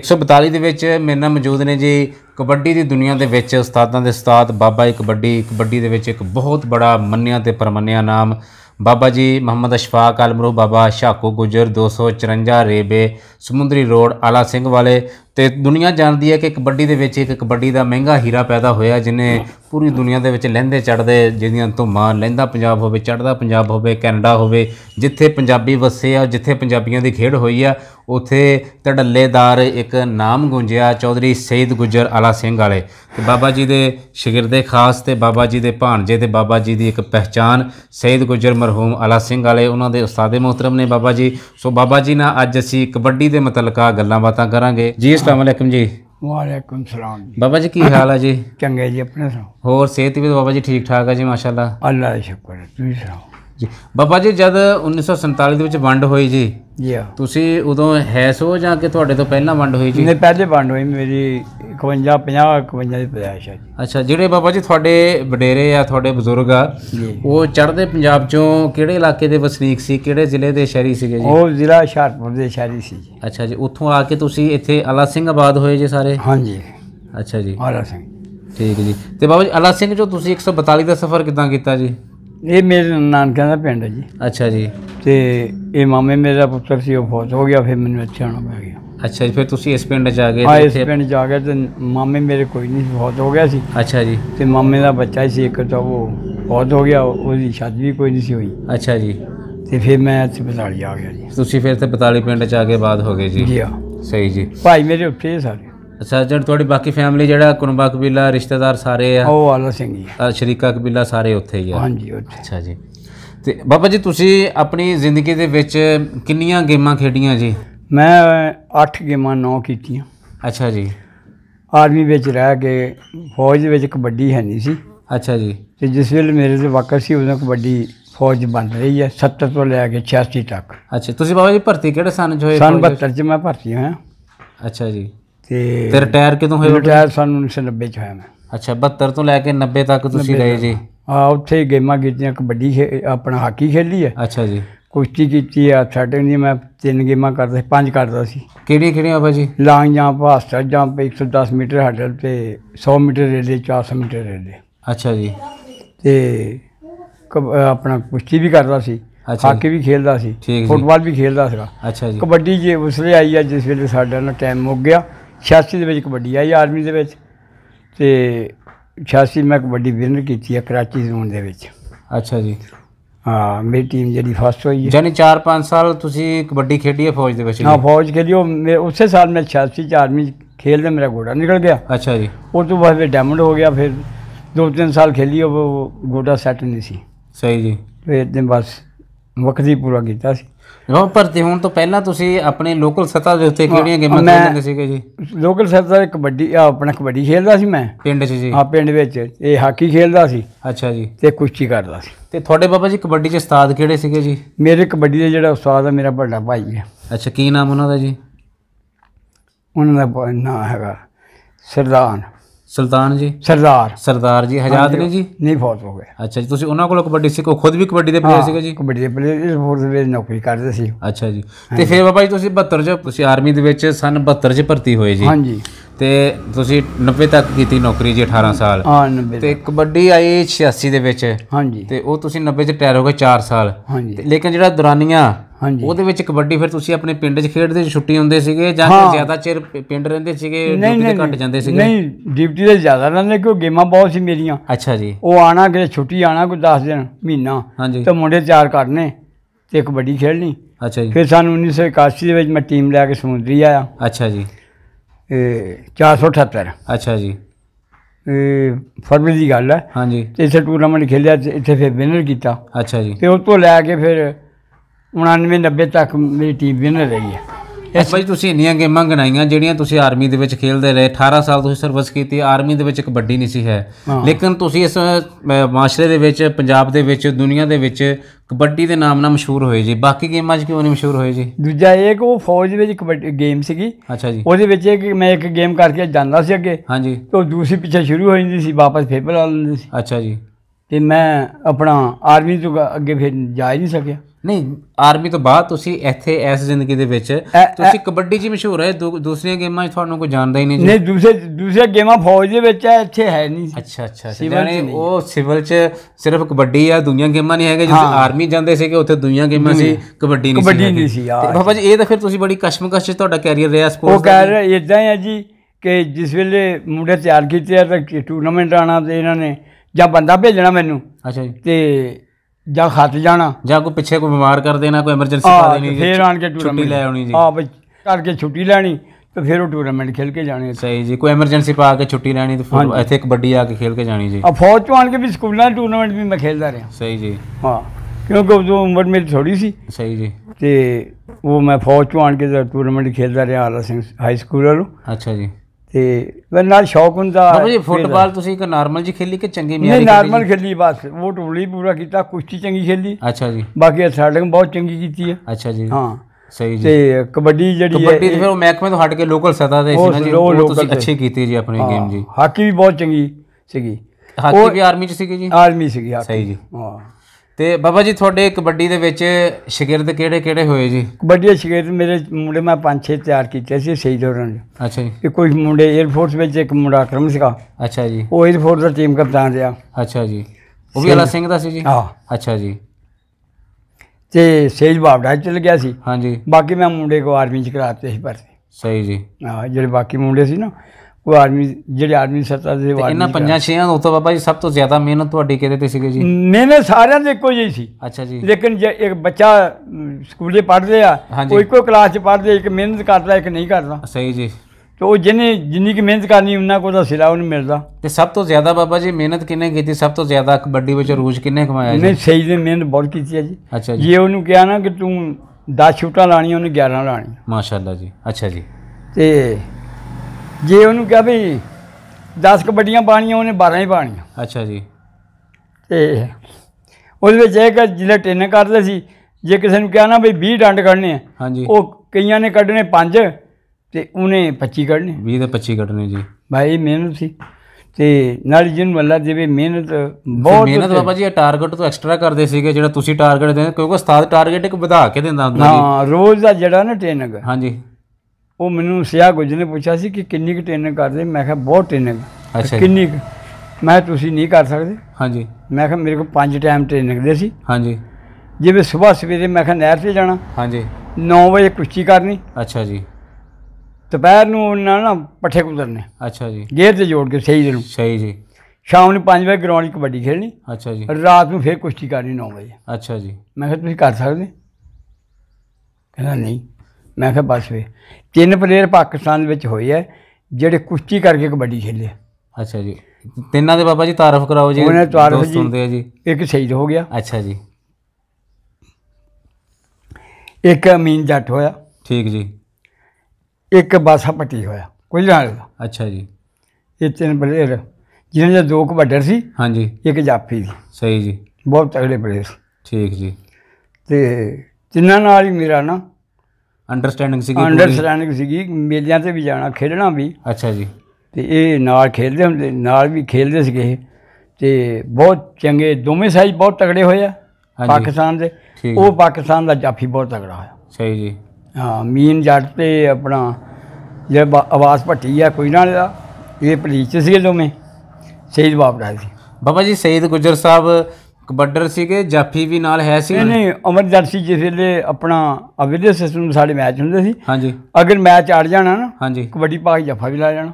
142 ਦੇ ਵਿੱਚ ਮੇਰੇ ਨਾਲ ਮੌਜੂਦ ਨੇ ਜੀ ਕਬੱਡੀ ਦੀ ਦੁਨੀਆ ਦੇ ਵਿੱਚ ਉਸਤਾਦਾਂ ਦੇ ਉਸਤਾਦ ਬਾਬਾ ਇੱਕ ਕਬੱਡੀ ਕਬੱਡੀ ਦੇ ਵਿੱਚ ਇੱਕ ਬਹੁਤ ਬੜਾ ਮੰਨਿਆ ਤੇ ਪਰਮੰਨਿਆ ਨਾਮ ਬਾਬਾ ਜੀ ਮੁਹੰਮਦ ਅਸ਼ਫਾਕ ਅਲਮਰੂ ਬਾਬਾ ਸ਼ਾਕੋ ਗੁਜਰ 254 ਰੇਬੇ ਸਮੁੰਦਰੀ ਰੋਡ ਆਲਾ ਸਿੰਘ ਵਾਲੇ ਤੇ ਦੁਨੀਆ ਜਾਣਦੀ ਹੈ ਕਿ ਕਬੱਡੀ ਦੇ ਵਿੱਚ ਇੱਕ ਕਬੱਡੀ ਦਾ ਮਹਿੰਗਾ ਹੀਰਾ ਪੈਦਾ ਹੋਇਆ ਜਿਨੇ ਪੂਰੀ ਦੁਨੀਆ ਦੇ ਵਿੱਚ ਲਹਿੰਦੇ ਚੜਦੇ ਜਿਹਦੀਆਂ ਧੁੰਮਾਂ ਲਹਿੰਦਾ ਪੰਜਾਬ ਹੋਵੇ ਚੜਦਾ ਪੰਜਾਬ ਹੋਵੇ ਕੈਨੇਡਾ ਹੋਵੇ ਜਿੱਥੇ ਪੰਜਾਬੀ ਵਸੇ ਆ ਜਿੱਥੇ ਪੰਜਾਬੀਆਂ ਦੀ ਖੇਡ ਹੋਈ ਆ ਉਥੇ ਧੜੱਲੇਦਾਰ ਇੱਕ ਨਾਮ ਗੁੰਜਿਆ ਚੌਧਰੀ ਸੈਦ ਗੁਜਰ ਅਲਾ ਸਿੰਘ ਵਾਲੇ ਤੇ ਬਾਬਾ ਜੀ ਦੇ ਸ਼ਾਗਿਰਦੇ ਖਾਸ ਤੇ ਬਾਬਾ ਜੀ ਦੇ ਭਾਣਜੇ ਤੇ ਬਾਬਾ ਜੀ ਦੀ ਇੱਕ ਪਹਿਚਾਨ ਸੈਦ ਗੁਜਰ ਮਰਹੂਮ ਅਲਾ ਸਿੰਘ ਵਾਲੇ ਉਹਨਾਂ ਦੇ ਉਸਤਾਦ ਮੁਹਤਰਮ ਨੇ ਬਾਬਾ ਜੀ ਸੋ ਬਾਬਾ ਜੀ ਨਾਲ ਅੱਜ ਅਸੀਂ ਕਬੱਡੀ ਦੇ ਮਤਲਕਾ ਗੱਲਾਂ ਬਾਤਾਂ ਕਰਾਂਗੇ ਜੀ ਅਸਲਾਮ ਅਲੈਕਮ ਜੀ ਵਾਲੇਕੁਮ ਸਲਾਮ ਬਾਬਾ ਜੀ ਕੀ ਹਾਲ ਹੈ ਜੀ ਚੰਗੇ ਜੀ ਆਪਣੇ ਸੁਣਾਓ ਹੋਰ ਸਿਹਤ ਵੀ ਬਾਬਾ ਜੀ ਠੀਕ ਠਾਕ ਹੈ ਜੀ ਮਾਸ਼ਾਅੱਲਾ ਅੱਲਾ ਦਾ ਸ਼ੁਕਰ ਹੈ ਤੁਸੀਂ ਸੁਣਾਓ ਜੀ ਬਾਬਾ ਜੀ ਜਦ 1947 ਦੇ ਵਿੱਚ ਵੰਡ ਹੋਈ ਜੀ ਜੀ ਤੁਸੀਂ ਉਦੋਂ ਹੈ ਸੋ ਜਾਂ ਕਿ ਤੁਹਾਡੇ ਤੋਂ ਪਹਿਲਾਂ ਵੰਡ ਹੋਈ ਜੀ ਨਹੀਂ ਪਹਿਲੇ ਵੰਡ ਹੋਈ ਮੇਰੀ 51 50 51 ਦੀ ਪੈਦਾਇਸ਼ ਹੈ ਜੀ ਅੱਛਾ ਜਿਹੜੇ ਬਾਬਾ ਜੀ ਤੁਹਾਡੇ ਵਡੇਰੇ ਆ ਤੁਹਾਡੇ ਬਜ਼ੁਰਗ ਆ ਉਹ ਚੜ੍ਹਦੇ ਪੰਜਾਬ ਚੋਂ ਕਿਹੜੇ ਇਲਾਕੇ ਦੇ ਵਸਨੀਕ ਸੀ ਕਿਹੜੇ ਜ਼ਿਲ੍ਹੇ ਦੇ ਸ਼ਹਿਰੀ ਸੀਗੇ ਜੀ ਉਹ ਜ਼ਿਲ੍ਹਾ ਹੁਸ਼ਿਆਰਪੁਰ ਦੇ ਸ਼ਹਿਰੀ ਸੀ ਜੀ ਅੱਛਾ ਜੀ ਉੱਥੋਂ ਆ ਕੇ ਤੁਸੀਂ ਇੱਥੇ ਅਲਾ ਸਿੰਘ ਆਬਾਦ ਹੋਏ ਜੀ ਸਾਰੇ ਹਾਂਜੀ ਅੱਛਾ ਜੀ ਅਲਾ ਸਿੰਘ ਠੀਕ ਜੀ ਤੇ ਬਾਬਾ ਜੀ ਅਲਾ ਸਿੰਘ ਜੋ ਤੁਸੀਂ 142 ਦਾ ਸਫ਼ਰ ਕਿਦਾਂ ਕੀਤਾ ਜੀ ਇਹ ਮੇਰੇ ਨਾਨਕਿਆਂ ਦਾ ਪਿੰਡ ਹੈ ਜੀ ਅੱਛਾ ਜੀ ਤੇ ਇਹ ਮਾਮੇ ਮੇਰਾ ਪੁੱਤਰ ਸੀ ਉਹ ਫੌਜ ਹੋ ਗਿਆ ਫਿਰ ਮੈਨੂੰ ਇੱਥੇ ਆਉਣਾ ਪੈ ਗਿਆ ਅੱਛਾ ਜੀ ਫਿਰ ਤੁਸੀਂ ਇਸ ਪਿੰਡ ਜਾ ਕੇ ਹਾਂ ਇਸ ਪਿੰਡ ਜਾ ਕੇ ਤੇ ਮਾਮੇ ਮੇਰੇ ਕੋਈ ਨਹੀਂ ਫੌਜ ਹੋ ਗਿਆ ਸੀ ਅੱਛਾ ਜੀ ਤੇ ਮਾਮੇ ਦਾ ਬੱਚਾ ਸੀ ਇੱਕ ਤਾਂ ਉਹ ਫੌਜ ਹੋ ਗਿਆ ਉਹਦੀ ਸ਼ਾਦੀ ਵੀ ਕੋਈ ਨਹੀਂ ਸੀ ਹੋਈ ਅੱਛਾ ਜੀ ਤੇ ਫਿਰ ਮੈਂ ਇੱਥੇ ਬਤਾਲੀ ਆ ਗਿਆ ਜੀ ਤੁਸੀਂ ਫਿਰ ਤੇ ਬਤਾਲੀ ਪਿੰਡ ਚ ਆ ਕੇ ਬਾਅਦ ਹੋ ਗਏ ਜੀ ਜੀ ਹਾਂ ਸਹੀ ਜੀ ਭਾਈ ਮੇਰੇ ਉੱਥੇ ਸਾਰੇ ਸਰਜਣ ਤੁਹਾਡੀ ਬਾਕੀ ਫੈਮਿਲੀ ਜਿਹੜਾ ਕੁਨਬਾ ਕਬੀਲਾ ਰਿਸ਼ਤੇਦਾਰ ਸਾਰੇ ਆ ਉਹ ਆਲਾ ਸਿੰਘ ਜੀ ਸ਼ਰੀਕਾ ਕਬੀਲਾ ਸਾਰੇ ਉੱਥੇ ਹੀ ਆ ਹਾਂਜੀ ਉੱਥੇ ਅੱਛਾ ਜੀ ਤੇ ਬਾਬਾ ਜੀ ਤੁਸੀਂ ਆਪਣੀ ਜ਼ਿੰਦਗੀ ਦੇ ਵਿੱਚ ਕਿੰਨੀਆਂ ਗੇਮਾਂ ਖੇਡੀਆਂ ਜੀ ਮੈਂ 8 ਗੇਮਾਂ 9 ਕੀਤੀਆਂ ਅੱਛਾ ਜੀ ਆਰਮੀ ਵਿੱਚ ਰਹਿ ਕੇ ਫੌਜ ਵਿੱਚ ਕਬੱਡੀ ਹੈ ਨਹੀਂ ਸੀ ਅੱਛਾ ਜੀ ਤੇ ਜਿਸ ਵੇਲੇ ਮੇਰੇ ਤੇ ਵਾਕਰ ਸੀ ਉਦੋਂ ਕਬੱਡੀ ਫੌਜ ਬਣ ਰਹੀ ਹੈ 70 ਤੋਂ ਲੈ ਕੇ 86 ਤੱਕ ਅੱਛਾ ਤੁਸੀਂ ਬਾਬਾ ਜੀ ਭਰਤੀ ਕਿਹੜੇ ਸਾਲ ਚ ਸਨ 72 ਚ ਮੈਂ ਭਰਤੀ ਹੋਇਆ ਅੱਛਾ ਜੀ ਤੇ ਤੇ ਰਿਟਾਇਰ ਕਿਦੋਂ ਹੋਏ ਰਿਟਾਇਰ ਸਾਨੂੰ 1990 ਚ ਹੋਇਆ ਮੈਂ ਅੱਛਾ 72 ਤੋਂ ਲੈ ਕੇ 90 ਤੱਕ ਤੁਸੀਂ ਰਹੇ ਜੀ ਆ ਉੱਥੇ ਹੀ ਗੇਮਾਂ ਕੀਤੀਆਂ ਕਬੱਡੀ ਆਪਣਾ ਹਾਕੀ ਖੇਲੀ ਹੈ ਅੱਛਾ ਜੀ ਕੁਸ਼ਤੀ ਕੀਤੀ ਆ ਸੈਟਿੰਗ ਦੀ ਮੈਂ ਤਿੰਨ ਗੇਮਾਂ ਕਰਦਾ ਸੀ ਪੰਜ ਕਰਦਾ ਸੀ ਕਿਹੜੀਆਂ ਕਿਹੜੀਆਂ ਬਾਬਾ ਜੀ ਲਾਂਗ ਜੰਪ ਹਾਸਟਰ ਜੰਪ 110 ਮੀਟਰ ਹਰਡਲ ਤੇ 100 ਮੀਟਰ ਰੇਲੇ 400 ਮੀਟਰ ਰੇਲੇ ਅੱਛਾ ਜੀ ਤੇ ਆਪਣਾ ਕੁਸ਼ਤੀ ਵੀ ਕਰਦਾ ਸੀ ਹਾਕੀ ਵੀ ਖੇਡਦਾ ਸੀ ਫੁੱਟਬਾਲ ਵੀ ਖੇਡਦਾ ਸੀਗਾ ਅੱਛਾ ਜੀ ਕਬੱਡੀ ਜੇ ਉਸਲੇ ਆਈ ਆ ਜਿਸ ਵੇਲੇ ਸਾਡਾ ਨਾ ਟਾਈਮ ਮੁੱਕ ਗਿਆ 86 ਦੇ ਵਿੱਚ ਕਬੱਡੀ ਆਈ ਆਰਮੀ ਦੇ ਵਿੱਚ ਤੇ 86 ਮੈਂ ਕਬੱਡੀ ਵਿਨਰ ਕੀਤੀ ਆ ਕਰਾਚੀ ਜ਼ੋਨ ਦੇ ਵਿੱਚ ਅੱਛਾ ਜੀ ਹਾਂ ਮੇਰੀ ਟੀਮ ਜਿਹੜੀ ਫਸਟ ਹੋਈ ਹੈ ਜਾਨੀ 4-5 ਸਾਲ ਤੁਸੀਂ ਕਬੱਡੀ ਖੇਡੀ ਹੈ ਫੌਜ ਦੇ ਵਿੱਚ ਹਾਂ ਫੌਜ ਖੇਡੀ ਉਹ ਉਸੇ ਸਾਲ ਮੈਂ 86 ਚ ਆਰਮੀ ਖੇਲਦੇ ਮੇਰਾ ਗੋਡਾ ਨਿਕਲ ਗਿਆ ਅੱਛਾ ਜੀ ਉਸ ਤੋਂ ਬਾਅਦ ਫਿਰ ਡਾਇਮੰਡ ਹੋ ਗਿਆ ਫਿਰ 2-3 ਸਾਲ ਖੇਲੀ ਉਹ ਗੋਡਾ ਸੈੱਟ ਨਹੀਂ ਸੀ ਸਹੀ ਜੀ ਫਿਰ ਤੇ ਬਸ ਵਕਤੀ ਪੂਰਾ ਕੀਤਾ ਸੀ ਰੋ ਭਰਤੀ ਹੋਣ ਤੋਂ ਪਹਿਲਾਂ ਤੁਸੀਂ ਆਪਣੇ ਲੋਕਲ ਸਤਾ ਦੇ ਉੱਤੇ ਕਿਹੜੀਆਂ ਗੇਮਾਂ ਖੇਡਦੇ ਸੀਗੇ ਜੀ ਲੋਕਲ ਸਤਾ ਦਾ ਕਬੱਡੀ ਆ ਆਪਣਾ ਕਬੱਡੀ ਖੇਡਦਾ ਸੀ ਮੈਂ ਪਿੰਡ 'ਚ ਜੀ ਆ ਪਿੰਡ ਵਿੱਚ ਇਹ ਹਾਕੀ ਖੇਡਦਾ ਸੀ ਅੱਛਾ ਜੀ ਤੇ ਕੁਸ਼ਤੀ ਕਰਦਾ ਸੀ ਤੇ ਤੁਹਾਡੇ ਬਾਬਾ ਜੀ ਕਬੱਡੀ 'ਚ ਉਸਤਾਦ ਕਿਹੜੇ ਸੀਗੇ ਜੀ ਮੇਰੇ ਕਬੱਡੀ ਦੇ ਜਿਹੜਾ ਉਸਤਾਦ ਆ ਮੇਰਾ ਵੱਡਾ ਭਾਈ ਹੈ ਅੱਛਾ ਕੀ ਨਾਮ ਉਹਨਾਂ ਦਾ ਜੀ ਉਹਨਾਂ ਦਾ ਨਾਮ ਹੈਗਾ ਸਰਦਾਰ ਸੁਲਤਾਨ ਜੀ ਸਰਦਾਰ ਸਰਦਾਰ ਜੀ ਹਯਾਤ ਨੇ ਜੀ ਨਹੀਂ ਫੌਜ ਹੋ ਗਏ ਅੱਛਾ ਜੀ ਤੁਸੀਂ ਉਹਨਾਂ ਕੋਲ ਕਬੱਡੀ ਸਿੱਖੋ ਖੁਦ ਵੀ ਕਬੱਡੀ ਦੇ ਪਲੇਅਰ ਸੀਗੇ ਜੀ ਕਬੱਡੀ ਦੇ ਪਲੇਅਰ ਇਸ ਫੋਰਸ ਵਿੱਚ ਨੌਕਰੀ ਕਰਦੇ ਸੀ ਅੱਛਾ ਜੀ ਤੇ ਫਿਰ ਬਾਬਾ ਜੀ ਤੁਸੀਂ 72 ਚ ਤੁਸੀਂ ਆਰਮੀ ਦੇ ਵਿੱਚ ਸਨ 72 ਚ ਭਰਤੀ ਹੋਏ ਜੀ ਹਾਂਜੀ ਤੇ ਤੁਸੀਂ 90 ਤੱਕ ਕੀਤੀ ਨੌਕਰੀ ਜੀ 18 ਸਾਲ ਹਾਂ 90 ਤੇ ਕਬੱਡੀ ਆਈ 86 ਦੇ ਵਿੱਚ ਹਾਂਜੀ ਤੇ ਉਹ ਤੁਸੀਂ 90 ਚ ਟੈਰ ਹੋ ਗਏ 4 ਸਾਲ ਹਾਂਜੀ ਲੇਕਿਨ ਜਿਹੜਾ ਦੁਰਾਨੀਆਂ ਹਾਂਜੀ ਉਹਦੇ ਵਿੱਚ ਕਬੱਡੀ ਫਿਰ ਤੁਸੀਂ ਆਪਣੇ ਪਿੰਡ 'ਚ ਖੇਡਦੇ ਛੁੱਟੀ ਹੁੰਦੇ ਸੀਗੇ ਜਾਂ ਜ਼ਿਆਦਾ ਚਿਰ ਪਿੰਡ ਰਹਿੰਦੇ ਸੀਗੇ ਡਿਊਟੀ ਤੇ ਘੱਟ ਜਾਂਦੇ ਸੀਗੇ ਨਹੀਂ ਡਿਊਟੀ ਤੇ ਜ਼ਿਆਦਾ ਰਹਿੰਦੇ ਕਿਉਂ ਗੇਮਾਂ ਬਹੁਤ ਸੀ ਮੇਰੀਆਂ ਅੱਛਾ ਜੀ ਉਹ ਆਣਾ ਕਿ ਛੁੱਟੀ ਆਣਾ ਕੋਈ 10 ਦਿਨ ਮਹੀਨਾ ਤੇ ਮੁੰਡੇ ਤਿਆਰ ਕਰਨੇ ਤੇ ਕਬੱਡੀ ਖੇਡਣੀ ਅੱਛਾ ਜੀ ਫਿਰ ਸਾਨੂੰ 1981 ਦੇ ਵਿੱਚ ਮੈਂ ਟੀਮ ਲੈ ਕੇ ਸਮੁੰਦਰੀ ਆਇਆ ਅੱਛਾ ਜੀ ਇਹ 478 ਅੱਛਾ ਜੀ ਫਰਵਰੀ ਦੀ ਗੱਲ ਹੈ ਹਾਂਜੀ ਤੇ ਇਸੇ ਟੂਰਨਾਮੈਂਟ ਖੇਲਿਆ ਇੱਥੇ ਫਿਰ ਵਿਨਰ ਕੀਤਾ ਅੱਛਾ ਜੀ ਤੇ ਉਸ ਤੋਂ ਲੈ ਕੇ ਫਿਰ 99 90 ਤੱਕ ਮੇਰੀ ਟੀਮ ਵਿਨਰ ਰਹੀ ਹੈ ਇਸ ਬਈ ਤੁਸੀਂ ਇੰਨੀਆਂ ਗੇਮਾਂ ਗਣਾਈਆਂ ਜਿਹੜੀਆਂ ਤੁਸੀਂ ਆਰਮੀ ਦੇ ਵਿੱਚ ਖੇਲਦੇ ਰਹੇ 18 ਸਾਲ ਤੁਸੀਂ ਸਰਵਿਸ ਕੀਤੀ ਆਰਮੀ ਦੇ ਵਿੱਚ ਕਬੱਡੀ ਨਹੀਂ ਸੀ ਹੈ ਲੇਕਿਨ ਤੁਸੀਂ ਇਸ ਮਾਸ਼ਰੇ ਦੇ ਵਿੱਚ ਪੰਜਾਬ ਦੇ ਵਿੱਚ ਦੁਨੀਆ ਦੇ ਵਿੱਚ ਕਬੱਡੀ ਦੇ ਨਾਮ ਨਾਲ ਮਸ਼ਹੂਰ ਹੋਏ ਜੀ ਬਾਕੀ ਗੇਮਾਂ 'ਚ ਕਿਉਂ ਨਹੀਂ ਮਸ਼ਹੂਰ ਹੋਏ ਜੀ ਦੂਜਾ ਇਹ ਕਿ ਉਹ ਫੌਜ ਵਿੱਚ ਕਬੱਡੀ ਗੇਮ ਸੀਗੀ ਅੱਛਾ ਜੀ ਉਹਦੇ ਵਿੱਚ ਇੱਕ ਮੈਂ ਇੱਕ ਗੇਮ ਕਰਕੇ ਜਾਂਦਾ ਸੀ ਅੱਗੇ ਹਾਂਜੀ ਤੇ ਉਹ ਦੂਸਰੀ ਪਿੱਛੇ ਸ਼ੁਰੂ ਹੋ ਜਾਂਦੀ ਸੀ ਵਾਪਸ ਫੇਰ ਬਲਾ ਲੈਂਦੇ ਸੀ ਅੱਛਾ ਜੀ ਤੇ ਮੈਂ ਆਪਣਾ ਆਰਮੀ ਤੋਂ ਅੱਗੇ ਫੇਰ ਜਾ ਹੀ ਨਹੀਂ ਸਕਿਆ ਨਹੀਂ ਆਰਮੀ ਤੋਂ ਬਾਅਦ ਤੁਸੀਂ ਇੱਥੇ ਐਸ ਜ਼ਿੰਦਗੀ ਦੇ ਵਿੱਚ ਤੁਸੀਂ ਕਬੱਡੀ ਜੀ ਮਸ਼ਹੂਰ ਹੈ ਦੂਸਰੀਆਂ ਗੇਮਾਂ 'ਚ ਤੁਹਾਨੂੰ ਕੋਈ ਜਾਣਦਾ ਹੀ ਨਹੀਂ ਨਹੀਂ ਦੂਸਰੇ ਦੂਸਰੇ ਗੇਮਾਂ ਫੌਜ ਦੇ ਵਿੱਚ ਹੈ ਇੱਥੇ ਹੈ ਨਹੀਂ ਅੱਛਾ ਅੱਛਾ ਸਿਵਲ ਉਹ ਸਿਵਲ 'ਚ ਸਿਰਫ ਕਬੱਡੀ ਆ ਦੁਨੀਆਂ ਗੇਮਾਂ ਨਹੀਂ ਹੈਗੇ ਜਿਵੇਂ ਆਰਮੀ ਜਾਂਦੇ ਸੀਗੇ ਉੱਥੇ ਦੁਨੀਆਂ ਗੇਮਾਂ ਸੀ ਕਬੱਡੀ ਨਹੀਂ ਸੀ ਕਬੱਡੀ ਨਹੀਂ ਸੀ ਯਾਰ ਬਾਬਾ ਜੀ ਇਹ ਤਾਂ ਫਿਰ ਤੁਸੀਂ ਬੜੀ ਕਸ਼ਮਕਸ਼ 'ਚ ਤੁਹਾਡਾ ਕੈਰੀਅਰ ਰਿਹਾ ਸਪੋਰਟਸ ਉਹ ਕਹਿ ਰਿਹਾ ਇਦਾਂ ਹੀ ਹੈ ਜੀ ਕਿ ਜਿਸ ਵੇਲੇ ਮੁੰਡੇ ਤਿਆਰ ਕੀਤੇ ਆ ਟੂਰਨਾਮੈਂਟ ਆਣਾ ਤੇ ਇਹਨਾਂ ਨੇ ਜਾਂ ਬੰਦਾ ਭੇਜਣਾ ਮੈਨੂੰ ਅੱਛਾ ਜੀ ਤੇ ਜਾਂ ਖੱਤ ਜਾਣਾ ਜਾਂ ਕੋਈ ਪਿੱਛੇ ਕੋਈ ਬਿਮਾਰ ਕਰ ਦੇਣਾ ਕੋਈ ਐਮਰਜੈਂਸੀ ਪਾ ਦੇਣੀ ਫੇਰ ਆਣ ਕੇ ਛੁੱਟੀ ਲੈ ਆਉਣੀ ਜੀ ਹਾਂ ਬਈ ਕਰਕੇ ਛੁੱਟੀ ਲੈਣੀ ਤੇ ਫਿਰ ਉਹ ਟੂਰਨਾਮੈਂਟ ਖੇਲ ਕੇ ਜਾਣੇ ਸਹੀ ਜੀ ਕੋਈ ਐਮਰਜੈਂਸੀ ਪਾ ਕੇ ਛੁੱਟੀ ਲੈਣੀ ਤੇ ਫਿਰ ਇੱਥੇ ਕਬੱਡੀ ਆ ਕੇ ਖੇਲ ਕੇ ਜਾਣੀ ਜੀ ਆ ਫੌਜ ਚ ਆਣ ਕੇ ਵੀ ਸਕੂਲਾਂ ਟੂਰਨਾਮੈਂਟ ਵੀ ਮੈਂ ਖੇਲਦਾ ਰਿਹਾ ਸਹੀ ਜੀ ਹਾਂ ਕਿਉਂਕਿ ਉਦੋਂ ਉਮਰ ਮੇਰੀ ਥੋੜੀ ਸੀ ਸਹੀ ਜੀ ਤੇ ਉਹ ਮੈਂ ਫੌਜ ਚ ਆਣ ਕੇ ਟੂਰਨਾਮੈਂਟ ਖੇਲਦਾ ਰਿਹਾ ਹਾਲਾ ਸਿੰਘ ਹਾਈ ਸਕੂਲ ਵਾਲੋਂ ਅੱਛਾ ਜੀ ਤੇ ਮੈਂ ਨਾਲ ਸ਼ੌਕ ਹੁੰਦਾ ਬਾਬਾ ਜੀ ਫੁੱਟਬਾਲ ਤੁਸੀਂ ਇੱਕ ਨਾਰਮਲ ਜੀ ਖੇਲੀ ਕਿ ਚੰਗੀ ਮਿਆਰੀ ਨਹੀਂ ਨਾਰਮਲ ਖੇਲੀ ਬਸ ਉਹ ਟੋਲੀ ਪੂਰਾ ਕੀਤਾ ਕੁਸ਼ਤੀ ਚੰਗੀ ਖੇਲੀ ਅੱਛਾ ਜੀ ਬਾਕੀ ਅਥਲੈਟਿਕ ਬਹੁਤ ਚੰਗੀ ਕੀਤੀ ਹੈ ਅੱਛਾ ਜੀ ਹਾਂ ਸਹੀ ਜੀ ਤੇ ਕਬੱਡੀ ਜਿਹੜੀ ਹੈ ਕਬੱਡੀ ਫਿਰ ਉਹ ਮਹਿਕਮੇ ਤੋਂ ਹਟ ਕੇ ਲੋਕਲ ਸਤਾ ਦੇ ਸੀ ਨਾ ਜੀ ਉਹ ਤੁਸੀਂ ਅੱਛੀ ਕੀਤੀ ਜੀ ਆਪਣੀ ਗੇਮ ਜੀ ਹਾਕੀ ਵੀ ਬਹੁਤ ਚੰਗੀ ਸੀਗੀ ਹਾਕੀ ਵੀ ਆਰਮੀ ਚ ਸੀਗੀ ਜੀ ਆਰਮੀ ਸੀਗੀ ਹਾਕੀ ਸਹੀ ਜੀ ਹਾਂ ਤੇ ਬਾਬਾ ਜੀ ਤੁਹਾਡੇ ਕਬੱਡੀ ਦੇ ਵਿੱਚ ਸ਼ਾਗਿਰਦ ਕਿਹੜੇ ਕਿਹੜੇ ਹੋਏ ਜੀ ਕਬੱਡੀ ਦੇ ਸ਼ਾਗਿਰਦ ਮੇਰੇ ਮੁੰਡੇ ਮੈਂ ਪੰਜ ਛੇ ਤਿਆਰ ਕੀਤੇ ਸੀ ਸਹੀ ਦੌਰਾਨ ਅੱਛਾ ਜੀ ਇਹ ਕੋਈ ਮੁੰਡੇ 에ਅਰ ਫੋਰਸ ਵਿੱਚ ਇੱਕ ਮੁੰਡਾ ਕਰਮ ਸੀਗਾ ਅੱਛਾ ਜੀ ਉਹ 에ਅਰ ਫੋਰਸ ਦਾ ਟੀਮ ਕਪਤਾਨ ਰਿਹਾ ਅੱਛਾ ਜੀ ਉਹ ਵੀ ਅਲਾ ਸਿੰਘ ਦਾ ਸੀ ਜੀ ਹਾਂ ਅੱਛਾ ਜੀ ਤੇ ਸੇਜ ਬਾਬੜਾ ਚਲ ਗਿਆ ਸੀ ਹਾਂ ਜੀ ਬਾਕੀ ਮੈਂ ਮੁੰਡੇ ਕੋ ਆਰਮੀ ਚ ਕਰਾਤੇ ਸੀ ਪਰ ਸਹੀ ਜੀ ਹਾਂ ਜਿਹੜੇ ਬਾਕੀ ਮੁੰਡੇ ਸੀ ਨਾ ਉਹ ਆਰਮੀ ਜਿਹੜੇ ਆਰਮੀ ਸੱਤਾ ਦੇ ਵਾਰ ਇਹਨਾਂ ਪੰਜਾਂ ਛੇਆਂ ਤੋਂ ਬਾਬਾ ਜੀ ਸਭ ਤੋਂ ਜ਼ਿਆਦਾ ਮਿਹਨਤ ਤੁਹਾਡੀ ਕਿਹਦੇ ਤੇ ਸੀਗੀ ਜੀ ਮਿਹਨਤ ਸਾਰਿਆਂ ਦੇ ਇੱਕੋ ਜਿਹੀ ਸੀ ਅੱਛਾ ਜੀ ਲੇਕਿਨ ਜੇ ਇੱਕ ਬੱਚਾ ਸਕੂਲੇ ਪੜ੍ਹਦੇ ਆ ਉਹ ਇੱਕੋ ਕਲਾਸ 'ਚ ਪੜ੍ਹਦੇ ਇੱਕ ਮਿਹਨਤ ਕਰਦਾ ਇੱਕ ਨਹੀਂ ਕਰਦਾ ਸਹੀ ਜੀ ਤੇ ਉਹ ਜਿਹਨੇ ਜਿੰਨੀ ਕਿ ਮਿਹਨਤ ਕਰਨੀ ਉਹਨਾਂ ਕੋਲ ਦਾ ਸਿਲਾ ਉਹਨੂੰ ਮਿਲਦਾ ਤੇ ਸਭ ਤੋਂ ਜ਼ਿਆਦਾ ਬਾਬਾ ਜੀ ਮਿਹਨਤ ਕਿੰਨੇ ਕੀਤੀ ਸਭ ਤੋਂ ਜ਼ਿਆਦਾ ਕਬੱਡੀ ਵਿੱਚ ਰੋਜ਼ ਕਿੰਨੇ ਕਮਾਇਆ ਜੀ ਨਹੀਂ ਸਹੀ ਦੇ ਮਿਹਨਤ ਬਹੁਤ ਕੀਤੀ ਹੈ ਜੀ ਅੱਛਾ ਜੀ ਜੇ ਉਹਨੂੰ ਕਿਹਾ ਨਾ ਕਿ ਤੂੰ 10 ਛੁੱਟਾਂ ਲਾਣੀਆਂ ਉਹਨੇ 11 ਲਾਣੀਆਂ ਮਾਸ਼ਾਅੱਲਾ ਜੀ ਅੱਛਾ ਜੀ ਤੇ ਜੇ ਉਹਨੂੰ ਕਿਹਾ ਵੀ 10 ਕਬੱਡੀਆਂ ਪਾਣੀਆਂ ਉਹਨੇ 12 ਹੀ ਪਾਣੀਆਂ ਅੱਛਾ ਜੀ ਤੇ ਉਹਦੇ ਵਿੱਚ ਇਹ ਕਿ ਜਿਹੜਾ ਟ੍ਰੇਨਿੰਗ ਕਰਦੇ ਸੀ ਜੇ ਕਿਸੇ ਨੂੰ ਕਿਹਾ ਨਾ ਵੀ 20 ਡੰਡ ਕੱਢਣੇ ਆ ਹਾਂਜੀ ਉਹ ਕਈਆਂ ਨੇ ਕੱਢਨੇ 5 ਤੇ ਉਹਨੇ 25 ਕੱਢਨੇ 20 ਦੇ 25 ਕੱਢਨੇ ਜੀ ਭਾਈ ਮਿਹਨਤ ਸੀ ਤੇ ਨਾਲ ਜਿੰਨ ਵੱਲਾ ਜਿਵੇਂ ਮਿਹਨਤ ਬਹੁਤ ਮਿਹਨਤ ਬਾਬਾ ਜੀ ਇਹ ਟਾਰਗੇਟ ਤੋਂ ਐਕਸਟਰਾ ਕਰਦੇ ਸੀਗੇ ਜਿਹੜਾ ਤੁਸੀਂ ਟਾਰਗੇਟ ਦੇ ਕਿਉਂਕਿ ਉਸਤਾਦ ਟਾਰਗੇਟ ਇੱਕ ਵਧਾ ਕੇ ਦਿੰਦਾ ਹੁੰਦਾ ਜੀ ਹਾਂ ਰੋਜ਼ ਦਾ ਜਿਹੜਾ ਨਾ ਟ੍ਰੇਨਿੰਗ ਹਾਂਜੀ ਉਹ ਮੈਨੂੰ ਸਿਆ ਗੁਜ ਨੇ ਪੁੱਛਿਆ ਸੀ ਕਿ ਕਿੰਨੀ ਕੁ ਟ੍ਰੇਨਿੰਗ ਕਰਦੇ ਮੈਂ ਕਿਹਾ ਬਹੁਤ ਟ੍ਰੇਨਿੰਗ ਅੱਛਾ ਕਿੰਨੀ ਮੈਂ ਤੁਸੀਂ ਨਹੀਂ ਕਰ ਸਕਦੇ ਹਾਂਜੀ ਮੈਂ ਕਿਹਾ ਮੇਰੇ ਕੋਲ ਪੰਜ ਟਾਈਮ ਟ੍ਰੇਨਿੰਗ ਦੇ ਸੀ ਹਾਂਜੀ ਜਿਵੇਂ ਸਵੇਰ ਸਵੇਰੇ ਮੈਂ ਕਿਹਾ ਨਹਿਰ ਤੇ ਜਾਣਾ ਹਾਂਜੀ 9 ਵਜੇ ਕੁਸ਼ਤੀ ਕਰਨੀ ਅੱਛਾ ਜੀ ਦੁਪਹਿਰ ਨੂੰ ਉਹਨਾਂ ਨਾਲ ਪੱਠੇ ਕੁਦਰਨੇ ਅੱਛਾ ਜੀ ਗੇਰ ਤੇ ਜੋੜ ਕੇ ਸਹੀ ਦਿਨ ਨੂੰ ਸਹੀ ਜੀ ਸ਼ਾਮ ਨੂੰ 5 ਵਜੇ ਗਰਾਊਂਡ 'ਚ ਕਬੱਡੀ ਖੇਡਣੀ ਅੱਛਾ ਜੀ ਰਾਤ ਨੂੰ ਫੇਰ ਕੁਸ਼ਤੀ ਕਰਨੀ 9 ਵਜੇ ਅੱਛਾ ਜੀ ਮੈਂ ਕਿਹਾ ਤੁਸੀਂ ਕਰ ਸਕਦੇ ਕਹਿੰਦਾ ਨਹੀਂ ਮੈਂ ਕਿਹਾ ਬਸ ਵੇ ਤਿੰਨ ਪਲੇਅਰ ਪਾਕਿਸਤਾਨ ਵਿੱਚ ਹੋਏ ਐ ਜਿਹੜੇ ਕੁਸ਼ਤੀ ਕਰਕੇ ਕਬੱਡੀ ਖੇਲੇ ਅੱਛਾ ਜੀ ਤਿੰਨਾਂ ਦੇ ਬਾਬਾ ਜੀ ਤਾਰਫ ਕਰਾਓ ਜੀ ਉਹਨੇ ਤਾਰਫ ਜੀ ਸੁਣਦੇ ਆ ਜੀ ਇੱਕ ਸ਼ਹੀਦ ਹੋ ਗਿਆ ਅੱਛਾ ਜੀ ਇੱਕ ਅਮੀਨ ਜੱਟ ਹੋਇਆ ਠੀਕ ਜੀ ਇੱਕ ਬਾਸਾ ਪੱਟੀ ਹੋਇਆ ਕੋਈ ਨਾਲ ਅੱਛਾ ਜੀ ਇਹ ਤਿੰਨ ਪਲੇਅਰ ਜਿਨ੍ਹਾਂ ਦੇ ਦੋ ਕਬੱਡਰ ਸੀ ਹਾਂਜੀ ਇੱਕ ਜਾਫੀ ਸੀ ਸਹੀ ਜੀ ਬਹੁਤ ਤਗੜੇ ਪਲੇਅਰ ਠੀਕ ਜੀ ਤੇ ਜਿਨ੍ਹਾਂ ਨਾਲ ਹੀ ਮੇਰਾ ਨਾ ਅੰਡਰਸਟੈਂਡਿੰਗ ਸੀਗੀ ਅੰਡਰਸਟੈਂਡਿੰਗ ਸੀਗੀ ਮੇਲਿਆਂ ਤੇ ਵੀ ਜਾਣਾ ਖੇਡਣਾ ਵੀ ਅੱਛਾ ਜੀ ਤੇ ਇਹ ਨਾਲ ਖੇਡਦੇ ਹੁੰਦੇ ਨਾਲ ਵੀ ਖੇਡਦੇ ਸੀਗੇ ਤੇ ਬਹੁਤ ਚੰਗੇ ਦੋਵੇਂ ਸਾਈਜ਼ ਬਹੁਤ ਤਗੜੇ ਹੋਏ ਆ ਪਾਕਿਸਤਾਨ ਦੇ ਉਹ ਪਾਕਿਸਤਾਨ ਦਾ ਜਾਫੀ ਬਹੁਤ ਤਗੜਾ ਹੋਇਆ ਸਹੀ ਜੀ ਹਾਂ ਮੀਨ ਜੱਟ ਤੇ ਆਪਣਾ ਜੇ ਆਵਾਜ਼ ਭੱਟੀ ਆ ਕੋਈ ਨਾਲ ਦਾ ਇਹ ਪੁਲਿਸ ਸੀਗੇ ਦੋਵੇਂ ਸਹੀ ਜਵਾਬ ਦਾ ਸੀ ਬਾਬਾ ਜੀ ਸੈਦ ਗੁਜਰ ਸਾਹਿਬ ਕਬੱਡਰ ਸੀਗੇ ਜਾਫੀ ਵੀ ਨਾਲ ਹੈ ਸੀ ਨਹੀਂ ਨਹੀਂ ਜਰਸੀ ਜਿਸ ਵੇਲੇ ਆਪਣਾ ਅਵੇਲੇ ਸਿਸਟਮ ਸਾਡੇ ਮੈਚ ਹੁੰਦੇ ਸੀ ਹਾਂਜੀ ਅਗਰ ਮੈਚ ਆੜ ਜਾਣਾ ਨਾ ਹਾਂਜੀ ਕਬੱਡੀ ਪਾ ਕੇ ਜਾਫਾ ਵੀ ਲਾ ਜਾਣਾ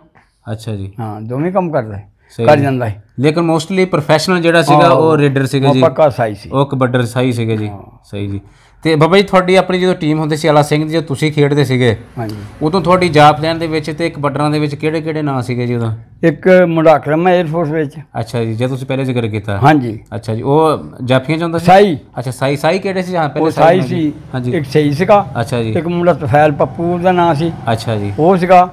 ਅੱਛਾ ਜੀ ਹਾਂ ਦੋਵੇਂ ਕੰਮ ਕਰਦਾ ਕਰ ਜਾਂਦਾ ਹੈ ਲੇਕਿਨ ਮੋਸਟਲੀ ਪ੍ਰੋਫੈਸ਼ਨਲ ਜਿਹੜਾ ਸੀਗਾ ਉਹ ਰੇਡਰ ਸੀਗਾ ਜੀ ਪੱਕਾ ਸਾਈ ਸੀ ਉਹ ਕਬੱਡਰ ਸਾਈ ਸੀਗੇ ਜੀ ਸਹੀ ਜੀ ਤੇ ਬਾਬਾ ਜੀ ਤੁਹਾਡੀ ਆਪਣੀ ਜਦੋਂ ਟੀਮ ਹੁੰਦੀ ਸੀ ਅਲਾ ਸਿੰਘ ਦੀ ਜਦੋਂ ਤੁਸੀਂ ਖੇਡਦੇ ਸੀਗੇ ਹਾਂਜੀ ਉਦੋਂ ਤੁਹਾਡੀ ਜਾਪ ਲੈਣ ਦੇ ਵਿੱਚ ਤੇ ਇੱਕ ਬੱਡਰਾਂ ਦੇ ਵਿੱਚ ਕਿਹੜੇ ਕਿਹੜੇ ਨਾਂ ਸੀਗੇ ਜੀ ਉਦੋਂ ਇੱਕ ਮੁੰਡਾਕਰਮ ਹੈ 에ਅਰਫੋਰਸ ਵਿੱਚ ਅੱਛਾ ਜੀ ਜੇ ਤੁਸੀਂ ਪਹਿਲੇ ਜ਼ਿਕਰ ਕੀਤਾ ਹਾਂਜੀ ਅੱਛਾ ਜੀ ਉਹ ਜਾਫੀਆਂ ਚੋਂ ਹੁੰਦਾ ਸੀ ਸਾਈ ਅੱਛਾ ਸਾਈ ਸਾਈ ਕਿਹੜੇ ਸੀ ਜਾਂ ਪਹਿਲੇ ਸਾਈ ਸੀ ਹਾਂਜੀ ਇੱਕ ਸਹੀ ਸੀਗਾ ਅੱਛਾ ਜੀ ਇੱਕ ਮੁੰਡਾ ਤਫੈਲ ਪੱਪੂ ਦਾ ਨਾਂ ਸੀ ਅੱਛਾ ਜੀ ਉਹ ਸੀਗਾ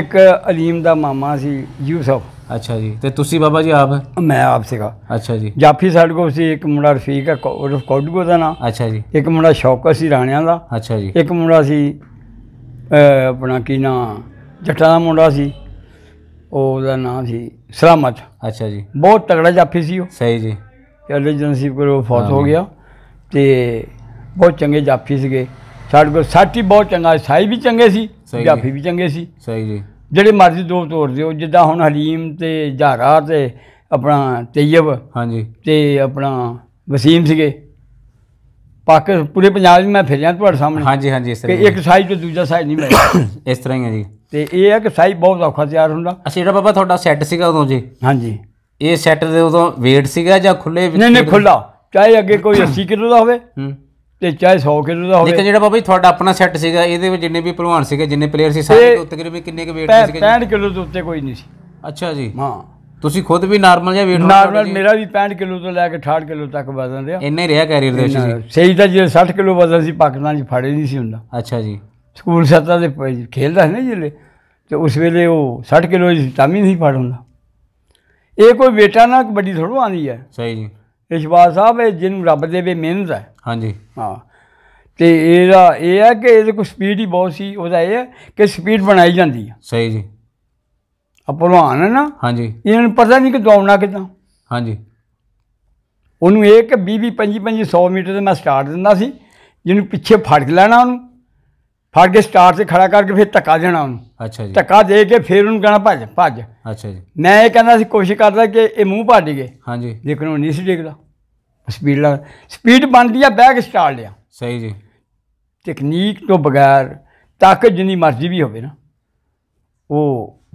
ਇੱਕ ਅਲੀਮ ਦਾ ਮਾਮਾ ਸੀ ਯੂਸਫ ਅੱਛਾ ਜੀ ਤੇ ਤੁਸੀਂ ਬਾਬਾ ਜੀ ਆਪ ਮੈਂ ਆਪ ਸੀਗਾ ਅੱਛਾ ਜੀ ਜਾਫੀ ਸਾਡੇ ਕੋਲ ਸੀ ਇੱਕ ਮੁੰਡਾ ਰਫੀਕ ਹੈ ਉਰਫ ਕੌਡੂਗੋ ਦਾ ਨਾ ਅੱਛਾ ਜੀ ਇੱਕ ਮੁੰਡਾ ਸ਼ੌਕਤ ਸੀ ਰਾਣਿਆਂ ਦਾ ਅੱਛਾ ਜੀ ਇੱਕ ਮੁੰਡਾ ਸੀ ਆਪਣਾ ਕੀ ਨਾਂ ਜੱਟਾਂ ਦਾ ਮੁੰਡਾ ਸੀ ਉਹਦਾ ਨਾਂ ਸੀ ਸਲਾਮਤ ਅੱਛਾ ਜੀ ਬਹੁਤ ਤਗੜਾ ਜਾਫੀ ਸੀ ਉਹ ਸਹੀ ਜੀ ਅਲੇ ਜਨਸੀਬ ਕੋਲ ਫੌਤ ਹੋ ਗਿਆ ਤੇ ਬਹੁਤ ਚੰਗੇ ਜਾਫੀ ਸੀਗੇ ਸਾਡੇ ਕੋਲ ਸਾਟੀ ਬਹੁਤ ਚੰਗਾ ਸਾਈ ਵੀ ਚੰਗੇ ਸੀ ਜਾਫੀ ਵੀ ਚੰਗੇ ਸੀ ਸਹੀ ਜੀ ਜਿਹੜੇ ਮਰਜ਼ੀ ਦੋ ਤੋੜ ਦਿਓ ਜਿੱਦਾਂ ਹੁਣ ਹਲੀਮ ਤੇ ਜਹਰਾ ਤੇ ਆਪਣਾ ਤੈਯਬ ਹਾਂਜੀ ਤੇ ਆਪਣਾ ਵਸੀਮ ਸੀਗੇ ਪਾਕ ਪੂਰੇ ਪੰਜਾਬ ਵਿੱਚ ਮੈਂ ਫਿਰਿਆ ਤੁਹਾਡੇ ਸਾਹਮਣੇ ਹਾਂਜੀ ਹਾਂਜੀ ਇਸ ਤਰ੍ਹਾਂ ਇੱਕ ਸਾਈਜ਼ ਤੇ ਦੂਜਾ ਸਾਈਜ਼ ਨਹੀਂ ਮਿਲਦਾ ਇਸ ਤਰ੍ਹਾਂ ਹੀ ਹੈ ਜੀ ਤੇ ਇਹ ਹੈ ਕਿ ਸਾਈਜ਼ ਬਹੁਤ ਔਖਾ ਤਿਆਰ ਹੁੰਦਾ ਅਸੀਂ ਜਿਹੜਾ ਬਾਬਾ ਤੁਹਾਡਾ ਸੈੱਟ ਸੀਗਾ ਉਦੋਂ ਜੀ ਹਾਂਜੀ ਇਹ ਸੈੱਟ ਦੇ ਉਦੋਂ weight ਸੀਗਾ ਜਾਂ ਖੁੱਲੇ ਵਿੱਚ ਨਹੀਂ ਨਹੀਂ ਖੁੱਲਾ ਚਾਹੇ ਅੱਗੇ ਕੋਈ 80 ਕਿਲੋ ਦਾ ਹੋਵੇ ਹੂੰ ਤੇ ਚਾਹੇ 100 ਕਿਲੋ ਦਾ ਹੋਵੇ ਲੇਕਿਨ ਜਿਹੜਾ ਬਾਬਾ ਜੀ ਤੁਹਾਡਾ ਆਪਣਾ ਸੈੱਟ ਸੀਗਾ ਇਹਦੇ ਵਿੱਚ ਜਿੰਨੇ ਵੀ ਪਹਿਲਵਾਨ ਸੀਗੇ ਜਿੰਨੇ ਪਲੇਅਰ ਸੀ ਸਾਰੇ ਉੱਤੇ ਤਕਰੀਬਨ ਕਿੰਨੇ ਕੁ ਵੇਟ ਸੀਗੇ 65 ਕਿਲੋ ਤੋਂ ਉੱਤੇ ਕੋਈ ਨਹੀਂ ਸੀ ਅੱਛਾ ਜੀ ਹਾਂ ਤੁਸੀਂ ਖੁਦ ਵੀ ਨਾਰਮਲ ਜਿਹਾ ਵੇਟ ਨਾਰਮਲ ਮੇਰਾ ਵੀ 65 ਕਿਲੋ ਤੋਂ ਲੈ ਕੇ 68 ਕਿਲੋ ਤੱਕ ਵਜ਼ਨ ਰਿਹਾ ਇੰਨੇ ਰਿਹਾ ਕੈਰੀਅਰ ਦੇ ਵਿੱਚ ਸਹੀ ਤਾਂ ਜੇ 60 ਕਿਲੋ ਵਜ਼ਨ ਸੀ ਪਾਕਿਸਤਾਨ 'ਚ ਫੜੇ ਨਹੀਂ ਸੀ ਹੁੰਦਾ ਅੱਛਾ ਜੀ ਸਕੂਲ ਸੱਤਾ ਦੇ ਖੇਡਦਾ ਸੀ ਨਾ ਜਿਹੜੇ ਤੇ ਉਸ ਵੇਲੇ ਉਹ 60 ਕਿਲੋ ਤਾਂ ਵੀ ਨਹੀਂ ਫੜ ਹੁੰਦਾ ਇਹ ਕੋਈ ਵੇਟਾ ਨਾ ਕਬੱਡੀ ਥੋੜੋ ਆਂਦੀ ਹੈ ਸਹੀ ਜੀ ਇਸ਼ਵਾਦ ਸਾਹਿਬ ਇਹ ਜਿਹਨੂੰ ਰੱਬ ਵੀ ਮਿਹਨਤ ਹੈ ਹਾਂਜੀ ਹਾਂ ਤੇ ਇਹਦਾ ਇਹ ਹੈ ਕਿ ਇਹਦੇ ਕੋਈ ਸਪੀਡ ਹੀ ਬਹੁਤ ਸੀ ਉਹਦਾ ਇਹ ਹੈ ਕਿ ਸਪੀਡ ਬਣਾਈ ਜਾਂਦੀ ਹੈ ਸਹੀ ਜੀ ਆ ਭਲਵਾਨ ਹੈ ਨਾ ਹਾਂਜੀ ਇਹਨਾਂ ਨੂੰ ਪਤਾ ਨਹੀਂ ਕਿ ਦੌੜਨਾ ਕਿਦਾਂ ਹਾਂਜੀ ਉਹਨੂੰ ਇਹ ਕਿ 20 20 25 25 100 ਮੀਟਰ ਤੇ ਮੈਂ ਸਟਾਰਟ ਦਿੰਦਾ ਸੀ ਜਿਹਨੂੰ ਪਿੱਛੇ ਫੜ ਲੈਣਾ ਉਹਨੂੰ ਫੜ ਕੇ ਸਟਾਰਟ ਤੇ ਖੜਾ ਕਰਕੇ ਫਿਰ ਧੱਕਾ ਦੇਣਾ ਉਹਨੂੰ ਅੱਛਾ ਜੀ ਧੱਕਾ ਦੇ ਕੇ ਫਿਰ ਉਹਨੂੰ ਕਹਿਣਾ ਭੱਜ ਭੱਜ ਅੱਛਾ ਜੀ ਮੈਂ ਇਹ ਕਹਿੰਦਾ ਸੀ ਕੋਸ਼ਿਸ਼ ਕਰਦਾ ਕਿ ਇਹ ਮੂੰਹ ਭੱਜ ਗਏ ਹਾਂਜੀ ਲੇਕਿਨ ਉਹ ਨਹੀਂ ਸੀ ਦੇਖਦਾ ਸਪੀਡ ਲਾ ਸਪੀਡ ਬਣਦੀ ਆ ਬੈਗ ਸਟਾਲ ਲਿਆ ਸਹੀ ਜੀ ਟੈਕਨੀਕ ਤੋਂ ਬਗੈਰ ਤਾਕਤ ਜਿੰਨੀ ਮਰਜ਼ੀ ਵੀ ਹੋਵੇ ਨਾ ਉਹ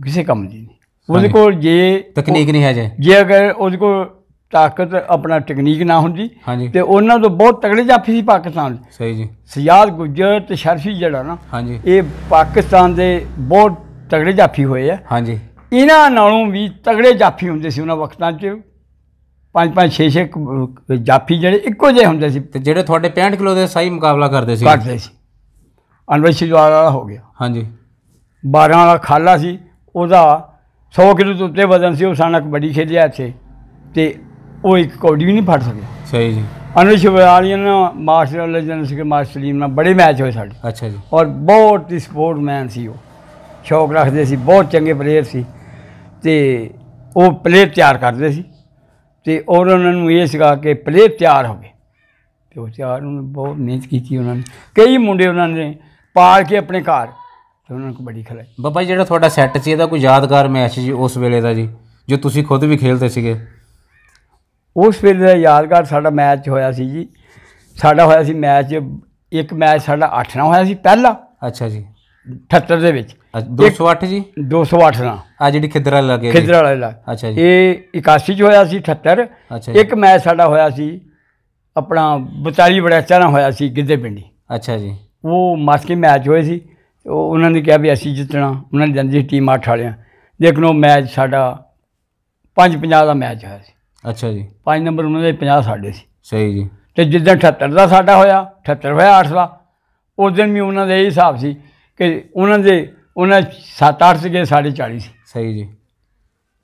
ਕਿਸੇ ਕੰਮ ਦੀ ਨਹੀਂ ਉਹਦੇ ਕੋਲ ਜੇ ਤਕਨੀਕ ਨਹੀਂ ਹੈ ਜੇ ਜੇ ਅਗਰ ਉਹਦੇ ਕੋਲ ਤਾਕਤ ਆਪਣਾ ਟੈਕਨੀਕ ਨਾ ਹੁੰਦੀ ਤੇ ਉਹਨਾਂ ਤੋਂ ਬਹੁਤ ਤਗੜੇ ਜਾਫੀ ਸੀ ਪਾਕਿਸਤਾਨ ਸਹੀ ਜੀ ਸਿਆਦ ਗੁੱਜਰ ਤੇ ਸ਼ਰਫੀ ਜਿਹੜਾ ਨਾ ਇਹ ਪਾਕਿਸਤਾਨ ਦੇ ਬਹੁਤ ਤਗੜੇ ਜਾਫੀ ਹੋਏ ਆ ਹਾਂਜੀ ਇਹਨਾਂ ਨਾਲੋਂ ਵੀ ਤਗੜੇ ਜਾਫੀ ਹੁੰਦੇ ਸੀ ਉਹਨਾਂ ਵਕਤਾਂ 'ਚ ਪੰਜ ਪੰਜ ਛੇ ਛੇ ਜਾਫੀ ਜਿਹੜੇ ਇੱਕੋ ਜਿਹੇ ਹੁੰਦੇ ਸੀ ਤੇ ਜਿਹੜੇ ਤੁਹਾਡੇ 65 ਕਿਲੋ ਦੇ ਸਹੀ ਮੁਕਾਬਲਾ ਕਰਦੇ ਸੀ ਕਰਦੇ ਸੀ ਅਨਵਰ ਜਵਾਰ ਵਾਲਾ ਹੋ ਗਿਆ ਹਾਂਜੀ 12 ਵਾਲਾ ਖਾਲਾ ਸੀ ਉਹਦਾ 100 ਕਿਲੋ ਤੋਂ ਉੱਤੇ ਵਜ਼ਨ ਸੀ ਉਹ ਸਾਨਾ ਬੜੀ ਖੇਡਿਆ ਇੱਥੇ ਤੇ ਉਹ ਇੱਕ ਕੌਡੀ ਵੀ ਨਹੀਂ ਫੜ ਸਕਿਆ ਸਹੀ ਜੀ ਅਨਵਰ ਵਾਲੀਆਂ ਨਾਲ ਮਾਸਟਰ ਲਜਨ ਸਿੰਘ ਮਾਸਟਰ ਸਲੀਮ ਨਾਲ ਬੜੇ ਮੈਚ ਹੋਏ ਸਾਡੇ ਅੱਛਾ ਜੀ ਔਰ ਬਹੁਤ ਹੀ ਸਪੋਰਟਮੈਨ ਸੀ ਉਹ ਸ਼ੌਕ ਰੱਖਦੇ ਸੀ ਬਹੁਤ ਚੰਗੇ ਪਲੇਅਰ ਸੀ ਤੇ ਉਹ ਪਲੇਅਰ ਤਿਆਰ ਕਰਦੇ ਸੀ ਤੇ ਔਰ ਉਹਨਾਂ ਨੂੰ ਇਹ ਸਿਖਾ ਕੇ ਪਲੇਅਰ ਤਿਆਰ ਗਏ ਤੇ ਉਹ ਤਿਆਰ ਨੂੰ ਬਹੁਤ ਮਿਹਨਤ ਕੀਤੀ ਉਹਨਾਂ ਨੇ ਕਈ ਮੁੰਡੇ ਉਹਨਾਂ ਨੇ ਪਾਲ ਕੇ ਆਪਣੇ ਘਰ ਤੇ ਉਹਨਾਂ ਨੂੰ ਬੜੀ ਖਲਾਈ ਬਾਬਾ ਜੀ ਜਿਹੜਾ ਤੁਹਾਡਾ ਸੈੱਟ ਸੀ ਇਹਦਾ ਕੋਈ ਯਾਦਗਾਰ ਮੈਚ ਜੀ ਉਸ ਵੇਲੇ ਦਾ ਜੀ ਜੋ ਤੁਸੀਂ ਖੁਦ ਵੀ ਖੇਲਦੇ ਸੀਗੇ ਉਸ ਵੇਲੇ ਦਾ ਯਾਦਗਾਰ ਸਾਡਾ ਮੈਚ ਹੋਇਆ ਸੀ ਜੀ ਸਾਡਾ ਹੋਇਆ ਸੀ ਮੈਚ ਇੱਕ ਮੈਚ ਸਾਡਾ 8 ਨਾ ਹੋਇਆ ਸੀ ਪਹਿਲਾ ਅੱਛਾ ਜੀ 78 ਦੇ ਵਿੱਚ 208 ਜੀ 208 ਨਾਲ ਆ ਜਿਹੜੀ ਖਿਦਰਾ ਲੱਗੇ ਖਿਦਰਾ ਵਾਲਾ ਅੱਛਾ ਜੀ ਇਹ 81 ਚ ਹੋਇਆ ਸੀ 78 ਇੱਕ ਮੈਚ ਸਾਡਾ ਹੋਇਆ ਸੀ ਆਪਣਾ 42 ਬੜਾਚਾ ਨਾਲ ਹੋਇਆ ਸੀ ਗਿੱਦੇ ਪਿੰਡੀ ਅੱਛਾ ਜੀ ਉਹ ਮਾਸਕੀ ਮੈਚ ਹੋਏ ਸੀ ਉਹ ਉਹਨਾਂ ਨੇ ਕਿਹਾ ਵੀ ਅਸੀਂ ਜਿੱਤਣਾ ਉਹਨਾਂ ਨੇ ਜੰਦੀ ਟੀਮ ਆਠ ਵਾਲਿਆਂ ਦੇਖ ਮੈਚ ਸਾਡਾ 5-50 ਦਾ ਮੈਚ ਹੋਇਆ ਸੀ ਅੱਛਾ ਜੀ 5 ਨੰਬਰ ਉਹਨਾਂ ਦੇ 50 ਸਾਡੇ ਸੀ ਸਹੀ ਜੀ ਤੇ ਜਿੱਦਾਂ 78 ਦਾ ਸਾਡਾ ਹੋਇਆ 78 ਹੋਇਆ 8 ਦਾ ਉਸ ਦਿਨ ਵੀ ਉਹਨਾਂ ਦੇ ਹੀ ਹਿਸਾਬ ਸੀ ਕਿ ਉਹਨਾਂ ਦੇ ਉਹਨਾਂ 7-8 ਸੀਗੇ 40 ਸੀ ਸਹੀ ਜੀ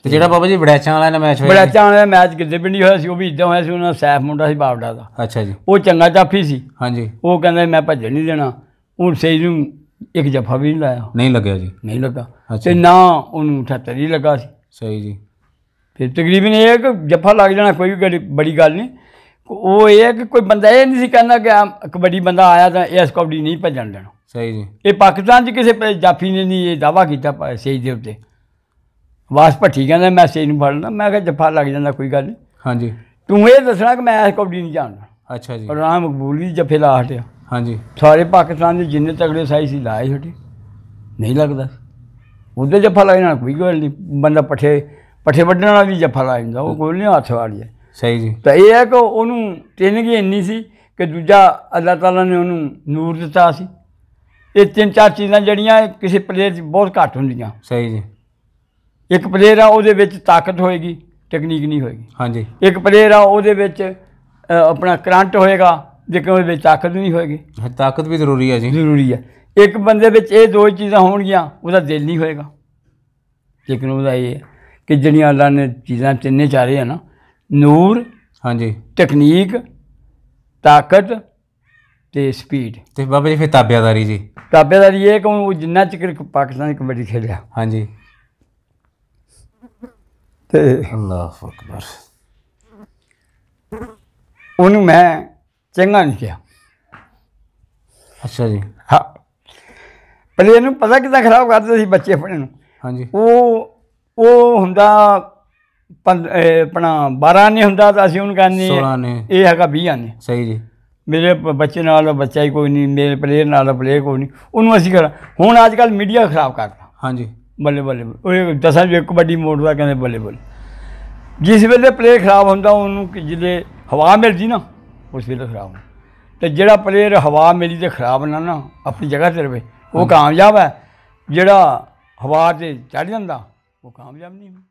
ਤੇ ਜਿਹੜਾ ਬਾਬਾ ਜੀ ਵੜੈਚਾਂ ਵਾਲਾ ਨਾ ਮੈਚ ਹੋਇਆ ਵੜੈਚਾਂ ਵਾਲਾ ਮੈਚ ਕਿੱਦੇ ਪਿੰਡੀ ਹੋਇਆ ਸੀ ਉਹ ਵੀ ਇਦਾਂ ਹੋਇਆ ਸੀ ਉਹਨਾਂ ਸੈਫ ਮੁੰਡਾ ਸੀ ਬਾਬੜਾ ਦਾ ਅੱਛਾ ਜੀ ਉਹ ਚੰਗਾ ਚਾਫੀ ਸੀ ਹਾਂਜੀ ਉਹ ਕਹਿੰਦਾ ਮੈਂ ਭੱਜਣ ਨਹੀਂ ਦੇਣਾ ਉਹ ਸਹੀ ਨੂੰ ਇੱਕ ਜਫਾ ਵੀ ਨਹੀਂ ਲਾਇਆ ਨਹੀਂ ਲੱਗਿਆ ਜੀ ਨਹੀਂ ਲੱਗਾ ਤੇ ਨਾ ਉਹਨੂੰ 78 ਹੀ ਲੱਗਾ ਸੀ ਸਹੀ ਜੀ ਫਿਰ ਤਕਰੀਬਨ ਇਹ ਕਿ ਜਫਾ ਲੱਗ ਜਾਣਾ ਕੋਈ ਵੀ ਬੜੀ ਗੱਲ ਨਹੀਂ ਉਹ ਇਹ ਹੈ ਕਿ ਕੋਈ ਬੰਦਾ ਇਹ ਨਹੀਂ ਸੀ ਕਹਿੰਦਾ ਕਿ ਕਬੱਡੀ ਬੰਦਾ ਆਇਆ ਤਾਂ ਇਸ ਕਬੱਡੀ ਨਹੀਂ ਭੱਜਣ ਦੇਣਾ ਸਹੀ ਜੀ ਇਹ ਪਾਕਿਸਤਾਨ 'ਚ ਕਿਸੇ ਜਾਫੀ ਨੇ ਨਹੀਂ ਇਹ ਦਾਵਾ ਕੀਤਾ ਸਹੀ ਦੇ ਉੱਤੇ ਵਾਸ ਭੱਟੀ ਕਹਿੰਦਾ ਮੈਂ ਸੇਜ ਨੂੰ ਫੜਨਾ ਮੈਂ ਕਿਹਾ ਜਫਾ ਲੱਗ ਜਾਂਦਾ ਕੋਈ ਗੱਲ ਨਹੀਂ ਹਾਂਜੀ ਤੂੰ ਇਹ ਦੱਸਣਾ ਕਿ ਮੈਂ ਇਸ ਕੌਡੀ ਨਹੀਂ ਜਾਣਦਾ ਅੱਛਾ ਜੀ ਰਾਮ ਮਕਬੂਲੀ ਵੀ ਲਾ ਹਟਿਆ ਹਾਂਜੀ ਸਾਰੇ ਪਾਕਿਸਤਾਨ ਦੇ ਜਿੰਨੇ ਤਗੜੇ ਸਾਈ ਸੀ ਲਾਏ ਛੋਟੇ ਨਹੀਂ ਲੱਗਦਾ ਉਹਦੇ ਜਫਾ ਲਾਏ ਨਾਲ ਕੋਈ ਗੱਲ ਨਹੀਂ ਬੰਦਾ ਪੱਠੇ ਪੱਠੇ ਵੱਢਣ ਵਾਲਾ ਵੀ ਜਫਾ ਲਾ ਜਾਂਦਾ ਉਹ ਕੋਈ ਨਹੀਂ ਹੱਥ ਵਾਲੀ ਹੈ ਸਹੀ ਜੀ ਤਾਂ ਇਹ ਹੈ ਕਿ ਉਹਨੂੰ ਟ੍ਰੇਨਿੰਗ ਗੀ ਇੰਨੀ ਸੀ ਕਿ ਦੂਜਾ ਅੱਲਾਹ ਤਾਲਾ ਨੇ ਉਹਨੂੰ ਨੂਰ ਦਿੱਤਾ ਸੀ ਇਹ ਤਿੰਨ ਚਾਰ ਚੀਜ਼ਾਂ ਜਿਹੜੀਆਂ ਕਿਸੇ ਪਲੇਅਰ 'ਚ ਬਹੁਤ ਘੱਟ ਹੁੰਦੀਆਂ ਸਹੀ ਜੀ ਇੱਕ ਪਲੇਅਰ ਆ ਉਹਦੇ ਵਿੱਚ ਤਾਕਤ ਹੋਏਗੀ ਟੈਕਨੀਕ ਨਹੀਂ ਹੋਏਗੀ ਹਾਂਜੀ ਇੱਕ ਪਲੇਅਰ ਆ ਉਹਦੇ ਵਿੱਚ ਆਪਣਾ ਕਰੰਟ ਹੋਏਗਾ ਜੇ ਉਹਦੇ ਵਿੱਚ ਤਾਕਤ ਨਹੀਂ ਹੋਏਗੀ ਹਾਂ, ਤਾਕਤ ਵੀ ਜ਼ਰੂਰੀ ਹੈ ਜੀ ਜ਼ਰੂਰੀ ਹੈ ਇੱਕ ਬੰਦੇ ਵਿੱਚ ਇਹ ਦੋ ਚੀਜ਼ਾਂ ਹੋਣਗੀਆਂ ਉਹਦਾ ਦਿਲ ਨਹੀਂ ਹੋਏਗਾ ਲੇਕਿਨ ਉਹਦਾ ਇਹ ਕਿ ਜਿਹੜੀਆਂ ਅੱਲਾ ਨੇ ਚੀਜ਼ਾਂ ਤਿੰਨੇ ਚਾਰੇ ਆ ਨਾ ਨੂਰ ਹਾਂਜੀ ਟੈਕਨੀਕ ਤਾਕਤ ਤੇ ਸਪੀਡ ਤੇ ਬਾਬਾ ਜੀ ਫਿਰ ਤਾਬਿਆਦਾਰੀ ਜੀ ਤਾਬਿਆਦਾਰੀ ਇਹ ਉਹ ਜਿੰਨਾ ਚਿਰ ਪਾਕਿਸਤਾਨੀ ਕਬੱਡੀ ਖੇਡਿਆ ਹਾਂਜੀ ਤੇ ਅੱਲਾਹੁ ਅਕਬਰ ਉਹਨੂੰ ਮੈਂ ਚੰਗਾ ਨਹੀਂ ਕਿਹਾ ਅੱਛਾ ਜੀ ਹਾਂ ਪਰ ਇਹਨੂੰ ਪਤਾ ਕਿਦਾਂ ਖਰਾਬ ਕਰਦੇ ਸੀ ਬੱਚੇ ਆਪਣੇ ਨੂੰ ਹਾਂਜੀ ਉਹ ਉਹ ਹੁੰਦਾ ਆਪਣਾ 12 ਨਹੀਂ ਹੁੰਦਾ ਤਾਂ ਅਸੀਂ ਉਹਨੂੰ ਕਹਿੰਦੇ 16 ਨੇ ਇਹ ਹੈਗਾ 20 ਨੇ ਸਹੀ ਜੀ ਮੇਰੇ ਬੱਚੇ ਨਾਲ ਬੱਚਾ ਹੀ ਕੋਈ ਨਹੀਂ ਮੇਰੇ ਪਲੇਅਰ ਨਾਲ ਪਲੇਅਰ ਕੋਈ ਨਹੀਂ ਉਹਨੂੰ ਅਸੀਂ ਕਰ ਹੁਣ ਅੱਜ ਕੱਲ ਮੀਡੀਆ ਖਰਾਬ ਕਰਦਾ ਹਾਂਜੀ ਬੱਲੇ ਬੱਲੇ ਉਹ ਦਸਾਂ ਵੀ ਕਬੱਡੀ ਮੋੜਦਾ ਕਹਿੰਦੇ ਬੱਲੇ ਬੱਲੇ ਜਿਸ ਵੇਲੇ ਪਲੇਅਰ ਖਰਾਬ ਹੁੰਦਾ ਉਹਨੂੰ ਜਿਹਦੇ ਹਵਾ ਮਿਲਦੀ ਨਾ ਉਸ ਵੇਲੇ ਖਰਾਬ ਤੇ ਜਿਹੜਾ ਪਲੇਅਰ ਹਵਾ ਮਿਲੀ ਤੇ ਖਰਾਬ ਨਾ ਨਾ ਆਪਣੀ ਜਗ੍ਹਾ ਤੇ ਰਵੇ ਉਹ ਕਾਮਯਾਬ ਹੈ ਜਿਹੜਾ ਹਵਾ ਤੇ ਚੜ ਜਾਂਦਾ ਉਹ ਕਾਮਯਾਬ ਨਹੀਂ